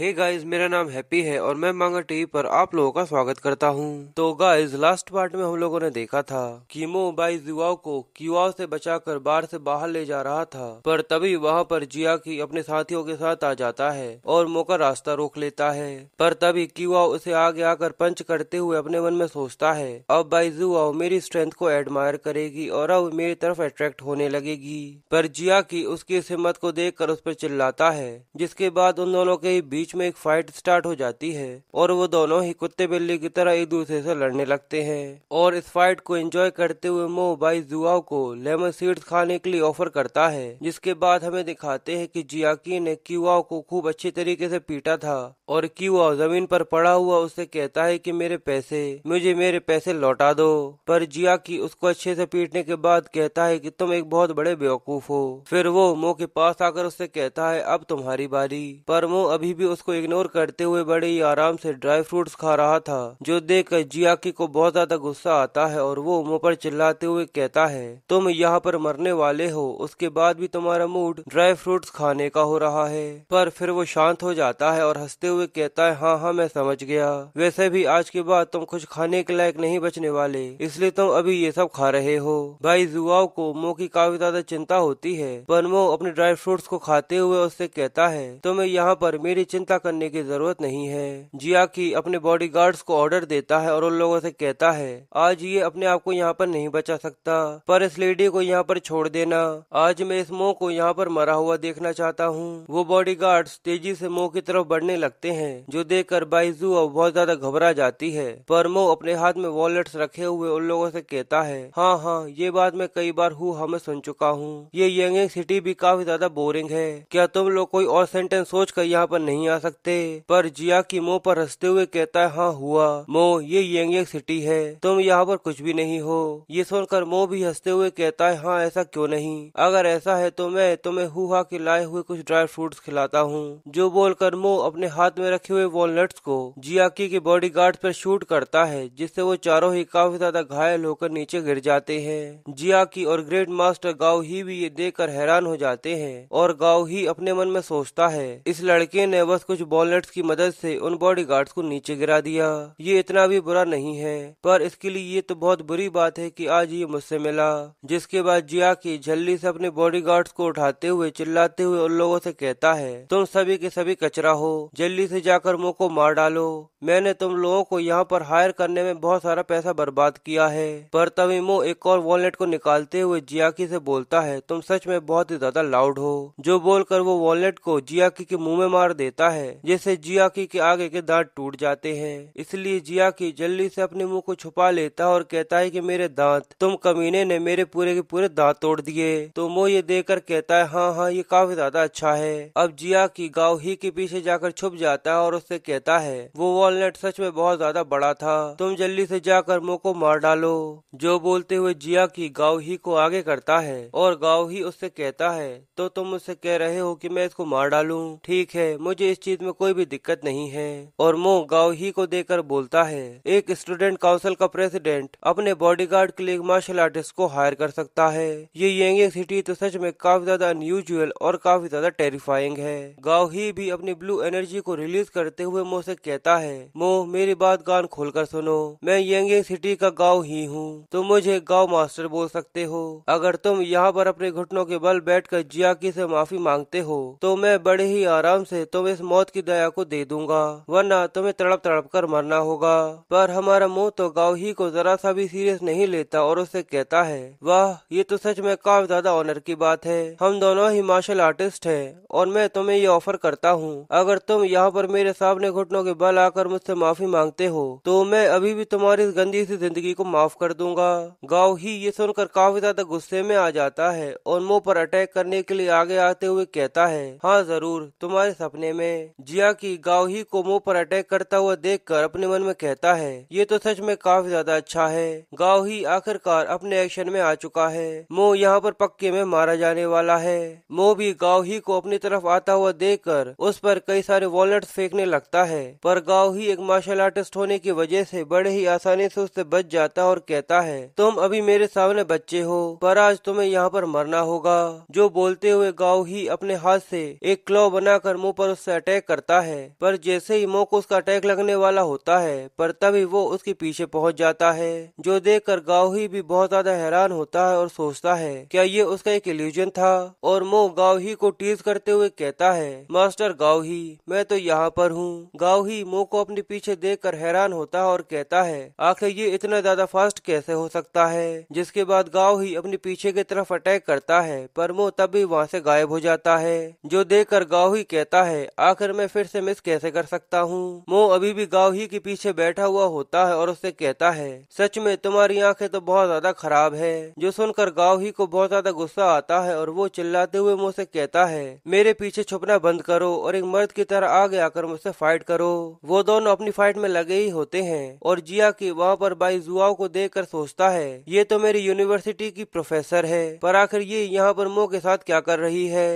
hey guys मेरा नाम happy है और मैं मांगा टीवी पर आप लोगों का स्वागत करता हूँ तो गाइस लास्ट पार्ट में हम लोगों ने देखा था कि मो बाई युवाओं को युवाओं से बचाकर बाहर से बाहर ले जा रहा था पर तभी वहाँ पर जिया की अपने साथियों के साथ आ जाता है और मो का रास्ता रोक लेता है पर तभी किवा उसे आगे आकर पंच करते हुए अपने मन में सोचता है अब बाइजुआओ मेरी स्ट्रेंथ को एडमायर करेगी और अब मेरी तरफ अट्रैक्ट होने लगेगी पर जिया की उसकी हिम्मत को देख कर उस पर चिल्लाता है जिसके बाद उन दोनों के बीच बीच में एक फाइट स्टार्ट हो जाती है और वो दोनों ही कुत्ते बिल्ली की तरह एक दूसरे से लड़ने लगते हैं और इस फाइट को एंजॉय करते हुए मो बाई जुआओ को लेमन सीड्स खाने के लिए ऑफर करता है जिसके बाद हमें दिखाते हैं कि जियाकी ने क्यूआओ को खूब अच्छे तरीके से पीटा था और क्यूआओ जमीन पर पड़ा हुआ उसे कहता है की मेरे पैसे मुझे मेरे पैसे लौटा दो पर जिया की उसको अच्छे से पीटने के बाद कहता है कि तुम एक बहुत बड़े बेवकूफ हो फिर वो मो के पास आकर उससे कहता है अब तुम्हारी बारी पर मो अभी भी उस ऑर्डर्स को इग्नोर करते हुए बड़े ही आराम से ड्राई फ्रूट्स खा रहा था जो देख कर जियाकी को बहुत ज्यादा गुस्सा आता है और वो मुंह पर चिल्लाते हुए कहता है तुम यहाँ पर मरने वाले हो उसके बाद भी तुम्हारा मूड ड्राई फ्रूट्स खाने का हो रहा है पर फिर वो शांत हो जाता है और हंसते हुए कहता है हाँ हाँ मैं समझ गया वैसे भी आज के बाद तुम कुछ खाने के लायक नहीं बचने वाले इसलिए तुम अभी ये सब खा रहे हो भाई जुआ को मो की काफी ज्यादा चिंता होती है पर मोह अपने ड्राई फ्रूट्स को खाते हुए उससे कहता है तुम्हें यहाँ पर मेरी चिंता करने की जरूरत नहीं है जिया की अपने बॉडी को ऑर्डर देता है और उन लोगों से कहता है आज ये अपने आप को यहाँ पर नहीं बचा सकता पर इस लेडी को यहाँ पर छोड़ देना आज मैं इस मोह को यहाँ पर मरा हुआ देखना चाहता हूँ वो बॉडी तेजी से मोह की तरफ बढ़ने लगते हैं जो देख कर बाइजू अब बहुत ज्यादा घबरा जाती है पर मोह अपने हाथ में वॉलेट्स रखे हुए उन लोगों से कहता है हाँ हाँ ये बात मैं कई बार हूँ हमें हाँ, सुन चुका हूँ ये यंग सिटी भी काफी ज्यादा बोरिंग है क्या तुम लोग कोई और सेंटेंस सोच कर यहाँ पर नहीं आ सकते पर जिया की मोह पर हंसते हुए कहता है हाँ हुआ मोह ये यंग सिटी है तुम यहाँ पर कुछ भी नहीं हो ये सुनकर मोह भी हंसते हुए कहता है हाँ ऐसा क्यों नहीं अगर ऐसा है तो मैं तुम्हें हुआ के लाए हुए कुछ ड्राई फ्रूट खिलाता हूँ जो बोलकर मोह अपने हाथ में रखे हुए वॉलनट्स को जियाकी के गार्ड पर शूट करता है जिससे वो चारों ही काफी ज्यादा घायल होकर नीचे गिर जाते हैं जियाकी और ग्रेट मास्टर गाँव ही भी ये देख कर हैरान हो जाते हैं और गाँव ही अपने मन में सोचता है इस लड़के ने वह पास कुछ बॉलेट्स की मदद से उन बॉडीगार्ड्स को नीचे गिरा दिया ये इतना भी बुरा नहीं है पर इसके लिए ये तो बहुत बुरी बात है कि आज ये मुझसे मिला जिसके बाद जिया की झल्ली से अपने बॉडी को उठाते हुए चिल्लाते हुए उन लोगों से कहता है तुम सभी के सभी कचरा हो जल्दी से जाकर मुँह को मार डालो मैंने तुम लोगों को यहाँ पर हायर करने में बहुत सारा पैसा बर्बाद किया है पर तभी मो एक और वॉलेट को निकालते हुए जियाकी से बोलता है तुम सच में बहुत ही ज्यादा लाउड हो जो बोलकर वो वॉलेट को जियाकी के मुंह में मार देता है जैसे जियाकी के आगे के दांत टूट जाते हैं इसलिए जिया की जल्दी से अपने मुंह को छुपा लेता और कहता है कि मेरे दांत तुम कमीने ने मेरे पूरे के पूरे दांत तोड़ दिए तो मोह ये देखकर कहता है हाँ हाँ ये काफी ज्यादा अच्छा है अब जिया की गाँव ही के पीछे जाकर छुप जाता है और उससे कहता है वो वॉलनट सच में बहुत ज्यादा बड़ा था तुम जल्दी से जाकर मो को मार डालो जो बोलते हुए जिया की गाँव ही को आगे करता है और गाँव ही उससे कहता है तो तुम उससे कह रहे हो कि मैं इसको मार डालूं ठीक है मुझे इस चीज में कोई भी दिक्कत नहीं है और मोह गाँव ही को देकर बोलता है एक स्टूडेंट काउंसिल का प्रेसिडेंट अपने बॉडीगार्ड के लिए मार्शल आर्टिस्ट को हायर कर सकता है ये येंगे सिटी तो सच में काफी ज्यादा अनयूजल और काफी ज्यादा टेरिफाइंग है गाँव ही भी अपनी ब्लू एनर्जी को रिलीज करते हुए मोह से कहता है मोह मेरी बात गान खोल कर सुनो मैं येंगे सिटी का गाँव ही हूँ तुम तो मुझे गाँव मास्टर बोल सकते हो अगर तुम यहाँ पर अपने घुटनों के बल बैठ कर जिया की माफी मांगते हो तो मैं बड़े ही आराम से तुम इस मौत की दया को दे दूंगा वरना तुम्हें तड़प तड़प कर मरना होगा पर हमारा मुंह तो गाँव ही को जरा सा भी सीरियस नहीं लेता और उसे कहता है वाह ये तो सच में काफी ज्यादा ऑनर की बात है हम दोनों ही मार्शल आर्टिस्ट है और मैं तुम्हें ये ऑफर करता हूँ अगर तुम यहाँ पर मेरे सामने घुटनों के बल आकर मुझसे माफी मांगते हो तो मैं अभी भी तुम्हारी इस गंदी सी जिंदगी को माफ कर दूंगा गाँव ही ये सुनकर काफी ज्यादा गुस्से में आ जाता है और मुंह पर अटैक करने के लिए आगे आते हुए कहता है हाँ जरूर तुम्हारे सपने में जिया की गाँव ही को मुँह पर अटैक करता हुआ देखकर अपने मन में कहता है ये तो सच में काफी ज्यादा अच्छा है गाँव ही आखिरकार अपने एक्शन में आ चुका है मो यहाँ पर पक्के में मारा जाने वाला है मो भी गाँव ही को अपनी तरफ आता हुआ कर उस पर कई सारे वॉलेट फेंकने लगता है पर गाँव ही एक मार्शल आर्टिस्ट होने की वजह से बड़े ही आसानी से उससे बच जाता और कहता है तुम अभी मेरे सामने बच्चे हो पर आज तुम्हें यहाँ पर मरना होगा जो बोलते हुए गाँव ही अपने हाथ से एक क्लॉ बनाकर मुंह पर उससे अटैक अटैक करता है पर जैसे ही मोक उसका अटैक लगने वाला होता है पर तभी वो उसके पीछे पहुंच जाता है जो देख कर गाँव ही भी बहुत ज्यादा हैरान होता है और सोचता है क्या ये उसका एक इल्यूजन था और मोह गाँव ही को टीज करते हुए कहता है मास्टर गाँव ही मैं तो यहाँ पर हूँ गाँव ही मोह को अपने पीछे देख कर हैरान होता है और कहता है आखिर ये इतना ज्यादा फास्ट कैसे हो सकता है जिसके बाद गाँव ही अपने पीछे की तरफ अटैक करता है पर मोह तभी वहाँ से गायब हो जाता है जो देख कर गाँव ही कहता है आखिर मैं फिर से मिस कैसे कर सकता हूँ मो अभी भी गाँव ही के पीछे बैठा हुआ होता है और उससे कहता है सच में तुम्हारी आंखें तो बहुत ज्यादा खराब है जो सुनकर गाँव ही को बहुत ज्यादा गुस्सा आता है और वो चिल्लाते हुए मुँह से कहता है मेरे पीछे छुपना बंद करो और एक मर्द की तरह आगे आकर मुझसे फाइट करो वो दोनों अपनी फाइट में लगे ही होते हैं और जिया की वहाँ पर बाई जुआ को देख कर सोचता है ये तो मेरी यूनिवर्सिटी की प्रोफेसर है पर आखिर ये यहाँ पर मुँह के साथ क्या कर रही है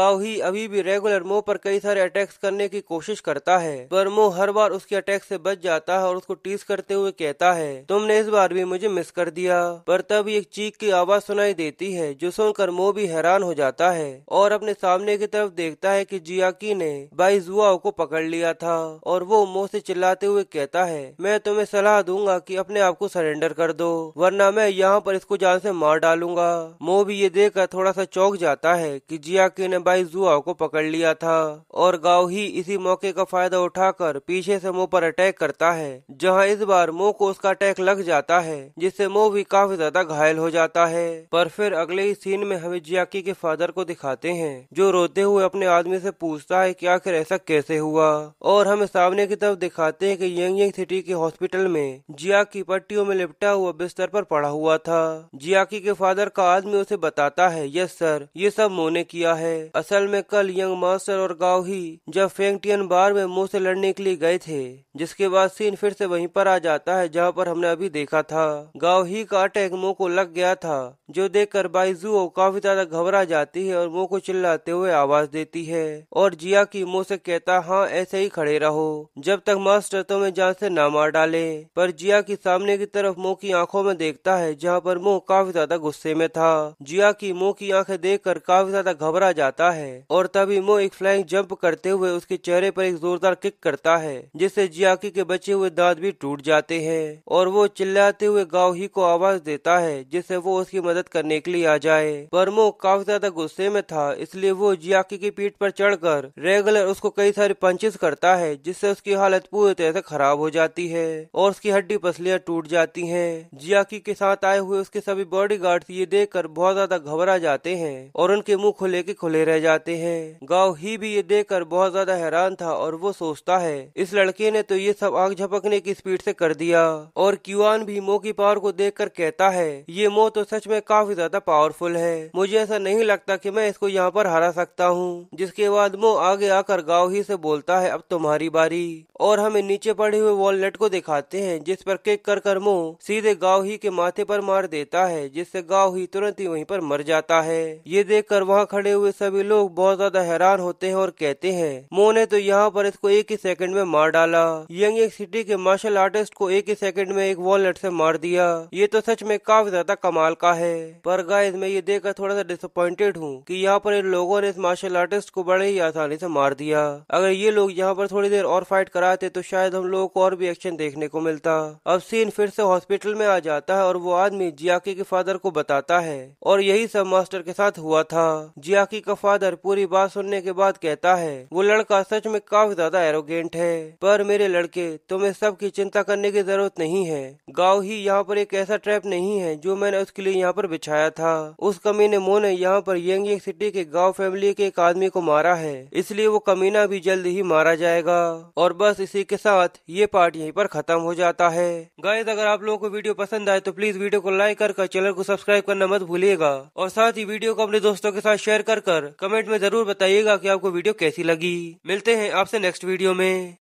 गाँव ही अभी भी रेगुलर मुँह पर कई सारे अटैक अटैक्स करने की कोशिश करता है पर मो हर बार उसके अटैक से बच जाता है और उसको टीस करते हुए कहता है तुमने इस बार भी मुझे मिस कर दिया पर तभी एक चीख की आवाज सुनाई देती है जो सुनकर मो भी हैरान हो जाता है और अपने सामने की तरफ देखता है की जियाकी ने बाइजुआओ को पकड़ लिया था और वो मो से चिल्लाते हुए कहता है मैं तुम्हें सलाह दूंगा कि अपने आप को सरेंडर कर दो वरना मैं यहाँ पर इसको जान से मार डालूंगा मो भी ये देखकर थोड़ा सा चौक जाता है कि जियाकी ने बाइजुआओ को पकड़ लिया था और गांव गाँव ही इसी मौके का फायदा उठाकर पीछे से मुंह पर अटैक करता है जहां इस बार मुंह को उसका अटैक लग जाता है जिससे मुंह भी काफी ज्यादा घायल हो जाता है पर फिर अगले ही सीन में हमें जियाकी के फादर को दिखाते हैं जो रोते हुए अपने आदमी से पूछता है की आखिर ऐसा कैसे हुआ और हमें सामने की तरफ दिखाते है की यंग यंग सिटी के हॉस्पिटल में जियाकी पट्टियों में लिपटा हुआ बिस्तर पर पड़ा हुआ था जियाकी के फादर का आदमी उसे बताता है यस सर ये सब मोने किया है असल में कल यंग मास्टर और गाँव ही जब फेंगटियन बार में मुंह से लड़ने के लिए गए थे जिसके बाद सीन फिर से वहीं पर आ जाता है जहाँ पर हमने अभी देखा था गाँव ही का अटैक मोह को लग गया था जो देख कर बाइजुओ काफी ज्यादा घबरा जाती है और मोह को चिल्लाते हुए आवाज देती है और जिया की मोह से कहता हाँ ऐसे ही खड़े रहो जब तक मास्टर तुम्हें जान से ना मार डाले पर जिया की सामने की तरफ मोह की आंखों में देखता है जहाँ पर मोह काफी ज्यादा गुस्से में था जिया की मोह की आंखें कर काफी ज्यादा घबरा जाता है और तभी मोह एक फ्लाइंग जम्प करते हुए उसके चेहरे पर एक जोरदार किक करता है जिससे जिया याकी के बचे हुए दांत भी टूट जाते हैं और वो चिल्लाते हुए गाँव ही को आवाज देता है जिससे वो उसकी मदद करने के लिए आ जाए परमो काफी ज्यादा गुस्से में था इसलिए वो जियाकी की पीठ पर चढ़कर रेगुलर उसको कई सारे पंचेस करता है जिससे उसकी हालत पूरी तरह से खराब हो जाती है और उसकी हड्डी पसलियां टूट जाती है जियाकी के साथ आए हुए उसके सभी बॉडी गार्ड ये देख बहुत ज्यादा घबरा जाते हैं और उनके मुँह खुले के खुले रह जाते हैं गाँव ही भी ये देखकर बहुत ज्यादा हैरान था और वो सोचता है इस लड़के ने तो तो ये सब आग झपकने की स्पीड से कर दिया और क्यूआन भी मो की पावर को देख कर कहता है ये मो तो सच में काफी ज्यादा पावरफुल है मुझे ऐसा नहीं लगता कि मैं इसको यहाँ पर हरा सकता हूँ जिसके बाद मो आगे आकर गाँव ही से बोलता है अब तुम्हारी बारी और हमें नीचे पड़े हुए वॉलेट को दिखाते हैं जिस पर किक कर कर मो सीधे गाँव ही के माथे पर मार देता है जिससे गाँव ही तुरंत ही वहीं पर मर जाता है ये देख कर वहाँ खड़े हुए सभी लोग बहुत ज्यादा हैरान होते हैं और कहते हैं मो ने तो यहाँ पर इसको एक ही सेकंड में मार डाला यंग एक सिटी के मार्शल आर्टिस्ट को एक ही सेकंड में एक वॉलेट से मार दिया ये तो सच में काफी ज्यादा कमाल का है पर गाइस मैं ये देखकर थोड़ा सा डिसअपॉइंटेड हूँ कि यहाँ पर इन लोगों ने इस मार्शल आर्टिस्ट को बड़े ही आसानी से मार दिया अगर ये लोग यहाँ पर थोड़ी देर और फाइट कराते तो शायद हम लोगों को और भी एक्शन देखने को मिलता अब सीन फिर से हॉस्पिटल में आ जाता है और वो आदमी जियाकी के फादर को बताता है और यही सब मास्टर के साथ हुआ था जियाकी का फादर पूरी बात सुनने के बाद कहता है वो लड़का सच में काफी ज्यादा एरोगेंट है पर मेरे लड़के तुम्हें सब की चिंता करने की जरूरत नहीं है गाँव ही यहाँ पर एक ऐसा ट्रैप नहीं है जो मैंने उसके लिए यहाँ पर बिछाया था उस कमीने मोह ने यहाँ पर यंग सिटी के गाँव फैमिली के एक आदमी को मारा है इसलिए वो कमीना भी जल्द ही मारा जाएगा और बस इसी के साथ ये पार्ट यही पर खत्म हो जाता है गाइज अगर आप लोगों को वीडियो पसंद आए तो प्लीज वीडियो को लाइक कर, कर चैनल को सब्सक्राइब करना मत भूलिएगा और साथ ही वीडियो को अपने दोस्तों के साथ शेयर कर कर कमेंट में जरूर बताइएगा की आपको वीडियो कैसी लगी मिलते हैं आपसे नेक्स्ट वीडियो में